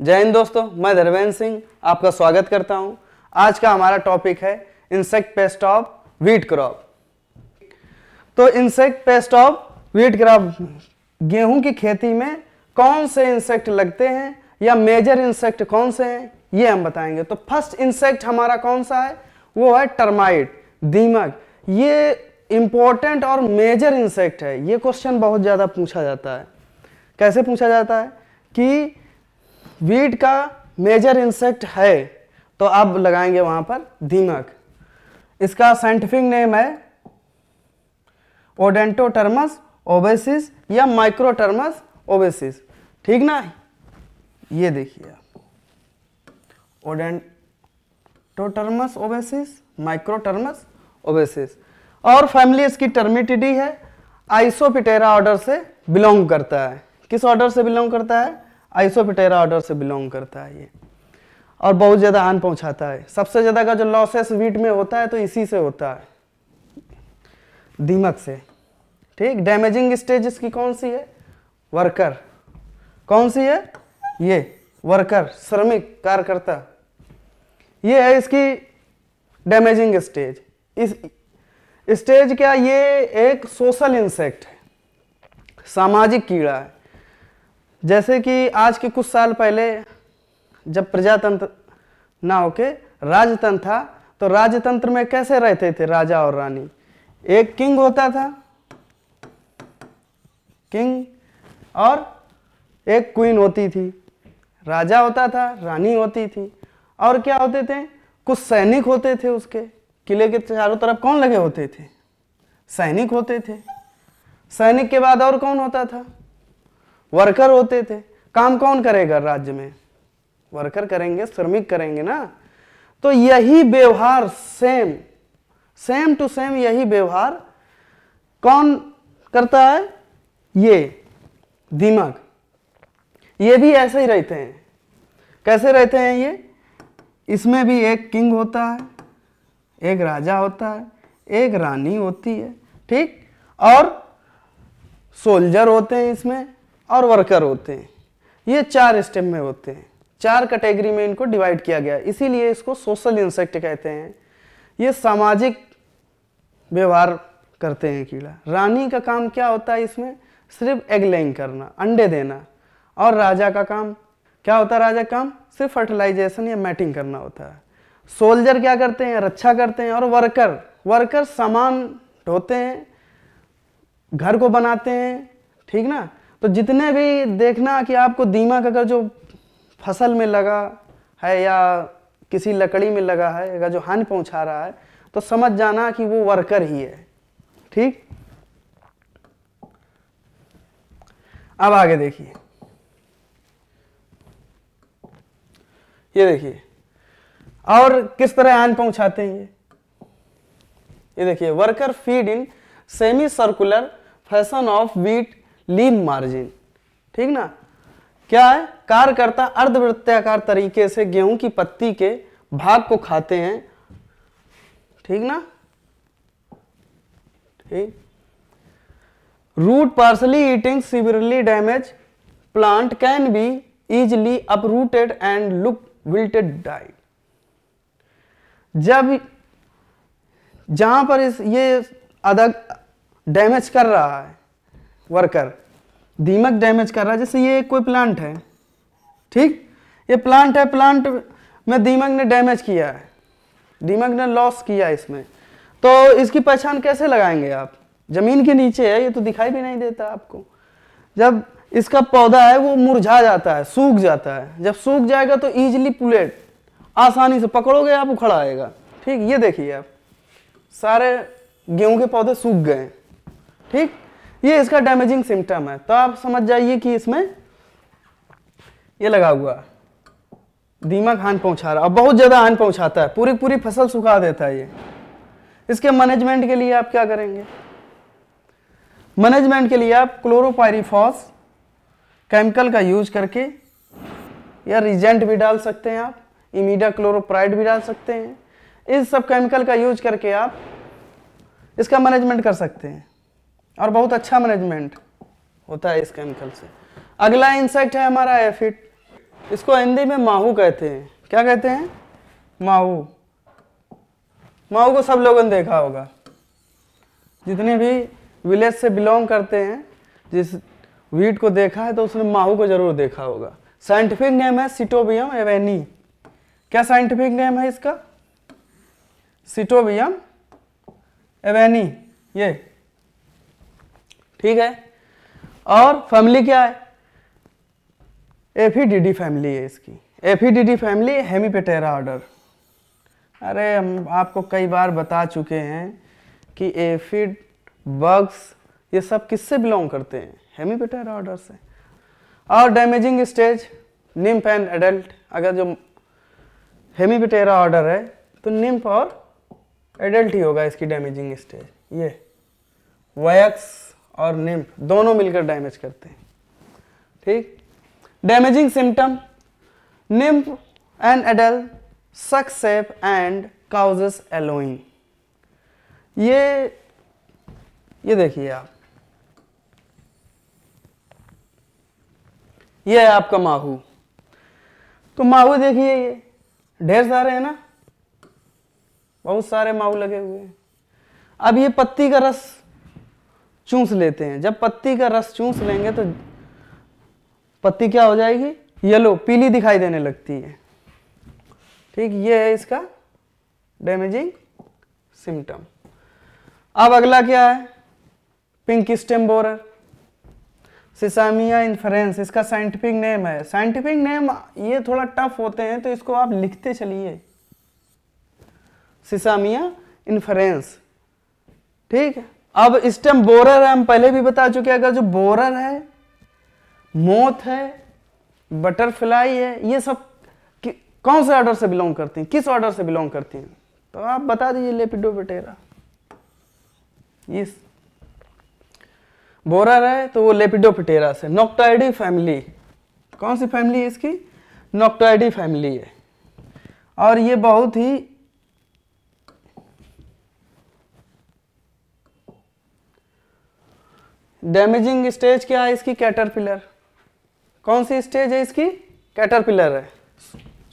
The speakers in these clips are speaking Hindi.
जय हिंद दोस्तों मैं धर्मेंद्र सिंह आपका स्वागत करता हूं। आज का हमारा टॉपिक है insect pest of wheat crop तो insect pest of wheat crop गेहूं की खेती में कौन से इंसेक्ट लगते हैं या मेजर इंसेक्ट कौन से हैं ये हम बताएंगे तो फर्स्ट इंसेक्ट हमारा कौन सा है वो है टर्माइट दीमक ये इम्पोर्टेंट और मेजर इंसेक्ट है ये क्वेश्चन बहुत ज़्यादा पूछा जाता है कैसे पूछा जाता है कि वीट का मेजर इंसेक्ट है तो अब लगाएंगे वहां पर दीमक इसका साइंटिफिक नेम है ओडेंटोटर्मस ओबेसिस या माइक्रोटर्मस ओबेसिस ठीक ना ये देखिए आप ओडेंटोटर्मस ओबेसिस माइक्रोटर्मस ओबेसिस और फैमिली इसकी टर्मिटिडी है आइसोपिटेरा ऑर्डर से बिलोंग करता है किस ऑर्डर से बिलोंग करता है आइसोपिटेरा ऑर्डर से बिलोंग करता है ये और बहुत ज़्यादा आन पहुंचाता है सबसे ज़्यादा का जो लॉसेस वीट में होता है तो इसी से होता है दीमक से ठीक डैमेजिंग स्टेज इसकी कौन सी है वर्कर कौन सी है ये वर्कर श्रमिक कार्यकर्ता ये है इसकी डैमेजिंग स्टेज इस स्टेज क्या ये एक सोशल इंसेक्ट है सामाजिक कीड़ा है जैसे कि आज के कुछ साल पहले जब प्रजातंत्र ना होके राजतंत्र था तो राजतंत्र में कैसे रहते थे राजा और रानी एक किंग होता था किंग और एक क्वीन होती थी राजा होता था रानी होती थी और क्या होते थे कुछ सैनिक होते थे उसके किले के चारों तरफ कौन लगे होते थे सैनिक होते थे सैनिक के बाद और कौन होता था वर्कर होते थे काम कौन करेगा राज्य में वर्कर करेंगे श्रमिक करेंगे ना तो यही व्यवहार सेम सेम टू सेम यही व्यवहार कौन करता है ये दिमाग ये भी ऐसे ही रहते हैं कैसे रहते हैं ये इसमें भी एक किंग होता है एक राजा होता है एक रानी होती है ठीक और सोल्जर होते हैं इसमें और वर्कर होते हैं ये चार स्टेप में होते हैं चार कैटेगरी में इनको डिवाइड किया गया इसीलिए इसको सोशल इंसेक्ट कहते हैं ये सामाजिक व्यवहार करते हैं कीड़ा रानी का काम क्या होता है इसमें सिर्फ एग लेंग करना अंडे देना और राजा का काम क्या होता है राजा काम सिर्फ फर्टिलाइजेशन या मैटिंग करना होता है सोल्जर क्या करते हैं रक्षा करते हैं और वर्कर वर्कर सामान ढोते हैं घर को बनाते हैं ठीक ना तो जितने भी देखना कि आपको दीमक अगर जो फसल में लगा है या किसी लकड़ी में लगा है अगर जो हानि पहुंचा रहा है तो समझ जाना कि वो वर्कर ही है ठीक अब आगे देखिए ये देखिए और किस तरह आन पहुंचाते हैं ये ये देखिए worker feed in semi circular fashion of wheat lean margin ठीक ना क्या है कार्यकर्ता अर्धवृत्ताकार तरीके से गेहूं की पत्ती के भाग को खाते हैं ठीक ना ठीक root partially eating severely damage plant can be easily uprooted and look wilted die जब जहां पर इस ये अदग डैमेज कर रहा है वर्कर दीमक डैमेज कर रहा है जैसे ये कोई प्लांट है ठीक ये प्लांट है प्लांट में दीमक ने डैमेज किया है दीमक ने लॉस किया इसमें तो इसकी पहचान कैसे लगाएंगे आप ज़मीन के नीचे है ये तो दिखाई भी नहीं देता आपको जब इसका पौधा है वो मुरझा जाता है सूख जाता है जब सूख जाएगा तो ईजिली पुलेट आसानी से पकड़ोगे आप उखड़ा आएगा ठीक ये देखिए आप सारे गेहूं के पौधे सूख गए ठीक ये इसका डैमेजिंग सिम्टम है तो आप समझ जाइए कि इसमें ये लगा हुआ दीमक हान पहुंचा रहा और बहुत ज़्यादा हान पहुंचाता है पूरी पूरी फसल सुखा देता है ये इसके मैनेजमेंट के लिए आप क्या करेंगे मैनेजमेंट के लिए आप क्लोरोपायरीफॉस केमिकल का यूज करके या रिजेंट भी डाल सकते हैं आप इमीडा क्लोरोप्राइड भी डाल सकते हैं इस सब केमिकल का यूज करके आप इसका मैनेजमेंट कर सकते हैं और बहुत अच्छा मैनेजमेंट होता है इस केमिकल से अगला इंसेक्ट है हमारा एफिट इसको हिंदी में माहू कहते हैं क्या कहते हैं माहू माहू को सब लोगों ने देखा होगा जितने भी विलेज से बिलोंग करते हैं जिस वीट को देखा है तो उसने माहू को जरूर देखा होगा साइंटिफिक नेम है सिटोबियम एवेनी क्या साइंटिफिक नेम है इसका सिटोबियम एवेनी ये ठीक है और फैमिली क्या है एफीडीडी फैमिली e है इसकी एफीडीडी फैमिली हेमीपेटेरा ऑर्डर अरे हम आपको कई बार बता चुके हैं कि एफिड बग्स e ये सब किससे बिलोंग करते हैं हेमीपेटेरा ऑर्डर से और damaging stage nymph and adult अगर जो हेमीपेटेरा ऑर्डर है तो निम्फ और एडल्ट ही होगा इसकी डैमेजिंग स्टेज ये वैक्स और निम्फ दोनों मिलकर डैमेज करते हैं ठीक डैमेजिंग सिम्टम निम्फ एंड एडल सक्सेप एंड काउजेस एलोइंग ये ये देखिए आप ये है आपका माहू तो माहू देखिए ये ढेर सारे हैं ना बहुत सारे माहू लगे हुए हैं अब ये पत्ती का रस चूस लेते हैं जब पत्ती का रस चूस लेंगे तो पत्ती क्या हो जाएगी येलो पीली दिखाई देने लगती है ठीक ये है इसका डैमेजिंग सिम्टम अब अगला क्या है पिंक स्टेम बोरर सिसामिया इन्फ्रेंस इसका साइंटिफिक नेम है साइंटिफिक नेम ये थोड़ा टफ होते हैं तो इसको आप लिखते चलिए सिसामिया इन्फ्रेंस ठीक है अब इस टाइम बोरर है हम पहले भी बता चुके हैं अगर जो बोरर है मोथ है बटरफ्लाई है ये सब कौन से ऑर्डर से बिलोंग करती हैं किस ऑर्डर से बिलोंग करती हैं तो आप बता दीजिए लेपिडो बटेरा बोरर है तो वो लेपिडो फिटेरा से नोक्टाइडी फैमिली कौन सी फैमिली है इसकी नोक्टाइडी फैमिली है और ये बहुत ही डैमेजिंग स्टेज क्या है इसकी कैटरपिलर कौन सी स्टेज है इसकी कैटरपिलर है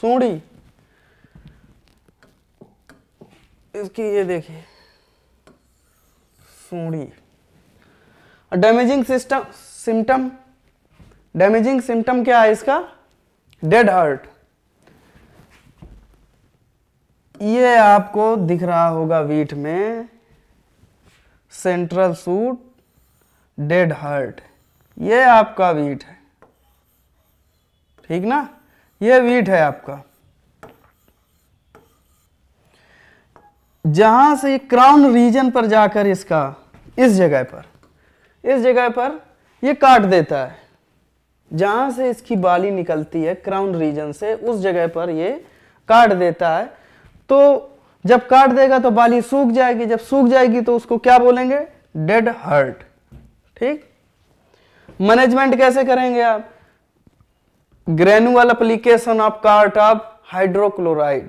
सूढ़ी इसकी ये देखिए सूढ़ी damaging system symptom damaging symptom क्या है इसका डेड हार्ट ये आपको दिख रहा होगा वीट में सेंट्रल सूट डेड हर्ट ये आपका वीट है ठीक ना ये वीट है आपका जहां से क्राउन रीजन पर जाकर इसका इस जगह पर इस जगह पर ये काट देता है जहां से इसकी बाली निकलती है क्राउन रीजन से उस जगह पर ये काट देता है तो जब काट देगा तो बाली सूख जाएगी जब सूख जाएगी तो उसको क्या बोलेंगे डेड हर्ट ठीक मैनेजमेंट कैसे करेंगे आप granular application of cartap hydrochloride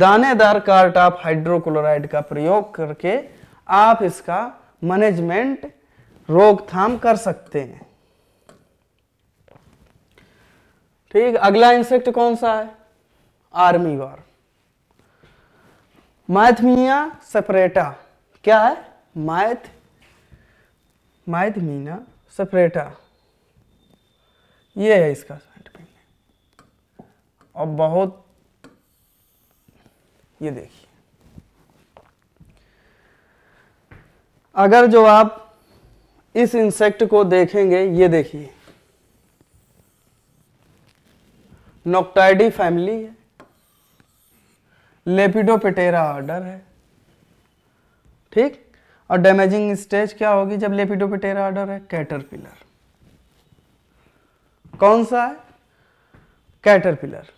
दानेदार कार्ट ऑफ हाइड्रोक्लोराइड का प्रयोग करके आप इसका मैनेजमेंट रोकथाम कर सकते हैं ठीक अगला इंसेक्ट कौन सा है आर्मी वार मैथमिया सेपरेटा क्या है मैथ माइथमीना सेपरेटा ये है इसका साइड पेन और बहुत ये देखिए अगर जो आप इस इंसेक्ट को देखेंगे ये देखिए नोक्टाइडी फैमिली है लेपिडोपेटेरा ऑर्डर है ठीक और डैमेजिंग स्टेज क्या होगी जब लेपिडोपिटेरा ऑर्डर है कैटरपिलर कौन सा है caterpillar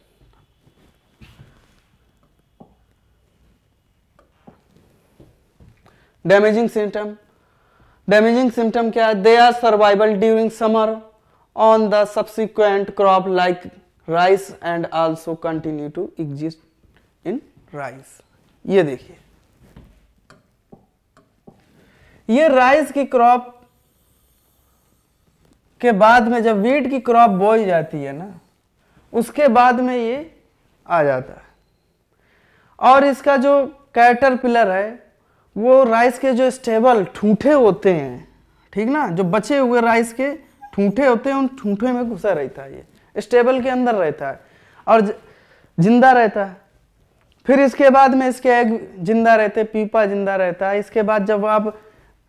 damaging symptom damaging symptom क्या है they are survival during summer on the subsequent crop like rice and also continue to exist in rice ये देखिए ये राइस की क्रॉप के बाद में जब वीट की क्रॉप बोई जाती है ना उसके बाद में ये आ जाता है और इसका जो कैटर पिलर है वो राइस के जो स्टेबल ठूठे होते हैं ठीक ना जो बचे हुए राइस के ठूठे होते हैं उन ठूठे में घुसा रहता है ये स्टेबल के अंदर रहता है और जिंदा रहता है फिर इसके बाद में इसके एग जिंदा रहते पीपा जिंदा रहता है इसके बाद जब आप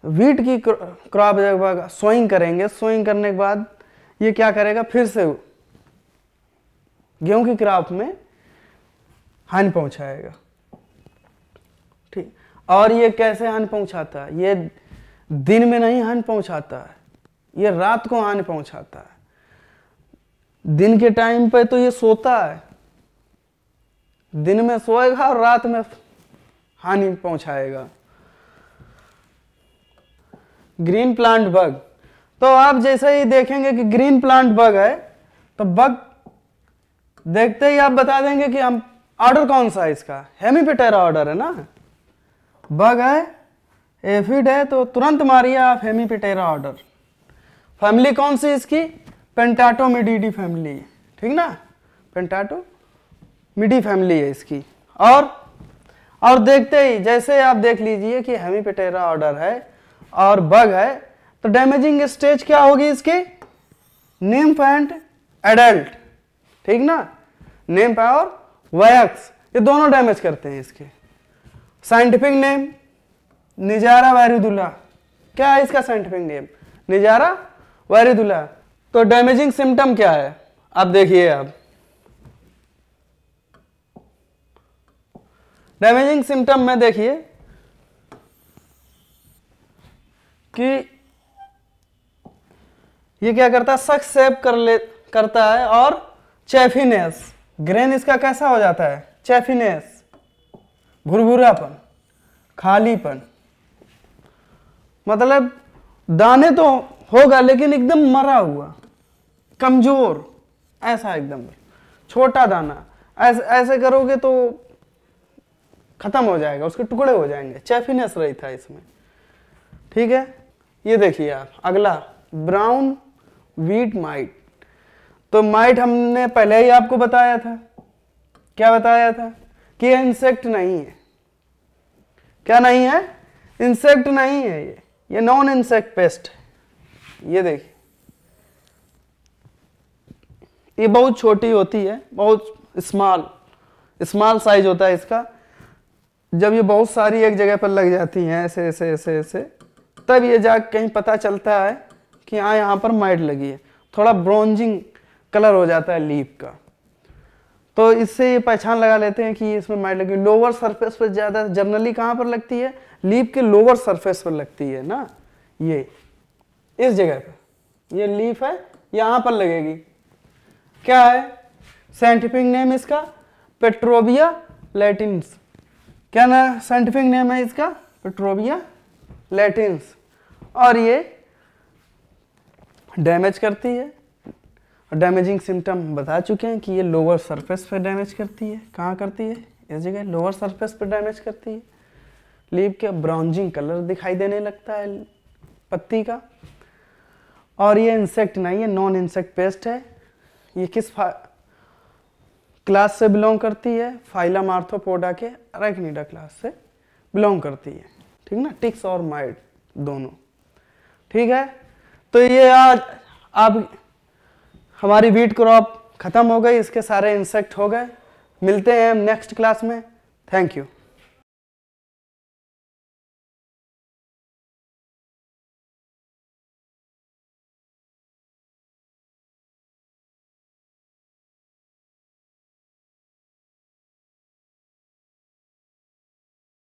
वीट की क्रॉप जब सोइंग करेंगे सोइंग करने के बाद ये क्या करेगा फिर से गेहूं की क्रॉप में हानि पहुंचाएगा ठीक और ये कैसे हानि पहुंचाता है ये दिन में नहीं हानि पहुंचाता है ये रात को हानि पहुंचाता है दिन के टाइम पे तो ये सोता है दिन में सोएगा और रात में हानि पहुंचाएगा ग्रीन प्लांट बग तो आप जैसे ही देखेंगे कि ग्रीन प्लांट बग है तो बग देखते ही आप बता देंगे कि हम ऑर्डर कौन सा है इसका हेमीपेटेरा ऑर्डर है ना बग है एफिड है तो तुरंत मारिए आप हेमीपेटेरा ऑर्डर फैमिली कौन सी इसकी पेंटाटो मिडीडी फैमिली ठीक ना पेंटाटो मिडी फैमिली है इसकी और और देखते ही जैसे आप देख लीजिए कि हेमीपेटेरा ऑर्डर है और बग है तो डैमेजिंग स्टेज क्या होगी इसकी निम्फ एंड एडल्ट ठीक ना निम्फ और वैक्स ये दोनों डैमेज करते हैं इसके साइंटिफिक नेम निजारा वारिदुल्ला क्या है इसका साइंटिफिक नेम निजारा वारिदुल्ला तो डैमेजिंग सिम्टम क्या है आप देखिए आप डैमेजिंग सिम्टम में देखिए कि ये क्या करता है सख सेब कर ले करता है और चैफिनेस ग्रेन इसका कैसा हो जाता है चैफिनेस भुरभुरापन खालीपन मतलब दाने तो होगा लेकिन एकदम मरा हुआ कमजोर ऐसा एकदम छोटा दाना ऐसे ऐसे करोगे तो खत्म हो जाएगा उसके टुकड़े हो जाएंगे चैफिनेस रही था इसमें ठीक है ये देखिए आप अगला ब्राउन वीट माइट तो माइट हमने पहले ही आपको बताया था क्या बताया था कि यह इंसेक्ट नहीं है क्या नहीं है इंसेक्ट नहीं है ये ये नॉन इंसेक्ट पेस्ट है ये देखिए ये बहुत छोटी होती है बहुत स्मॉल स्मॉल साइज होता है इसका जब ये बहुत सारी एक जगह पर लग जाती हैं ऐसे ऐसे ऐसे ऐसे तब ये जाग कहीं पता चलता है कि हाँ यहाँ पर माइट लगी है थोड़ा ब्रॉन्जिंग कलर हो जाता है लीप का तो इससे ये पहचान लगा लेते हैं कि इसमें माइट लगी लोअर सरफेस पर ज़्यादा जनरली कहाँ पर लगती है लीप के लोअर सरफेस पर लगती है ना ये इस जगह पर ये लीफ है यहाँ पर लगेगी क्या है साइंटिफिक नेम इसका पेट्रोबिया लैटिन क्या ना साइंटिफिक नेम है इसका पेट्रोबिया लैटिन्स और ये डैमेज करती है डैमेजिंग सिम्टम बता चुके हैं कि ये लोअर सरफेस पे डैमेज करती है कहाँ करती है इस जगह लोअर सरफेस पे डैमेज करती है लीव के ब्राउनजिंग कलर दिखाई देने लगता है पत्ती का और ये इंसेक्ट नहीं है नॉन इंसेक्ट पेस्ट है ये किस क्लास से बिलोंग करती है फाइला मार्थोपोडा के अरेक्निडा क्लास से बिलोंग करती है ठीक ना टिक्स और माइट दोनों ठीक है तो ये आज अब हमारी वीट क्रॉप ख़त्म हो गई इसके सारे इंसेक्ट हो गए मिलते हैं हम नेक्स्ट क्लास में थैंक यू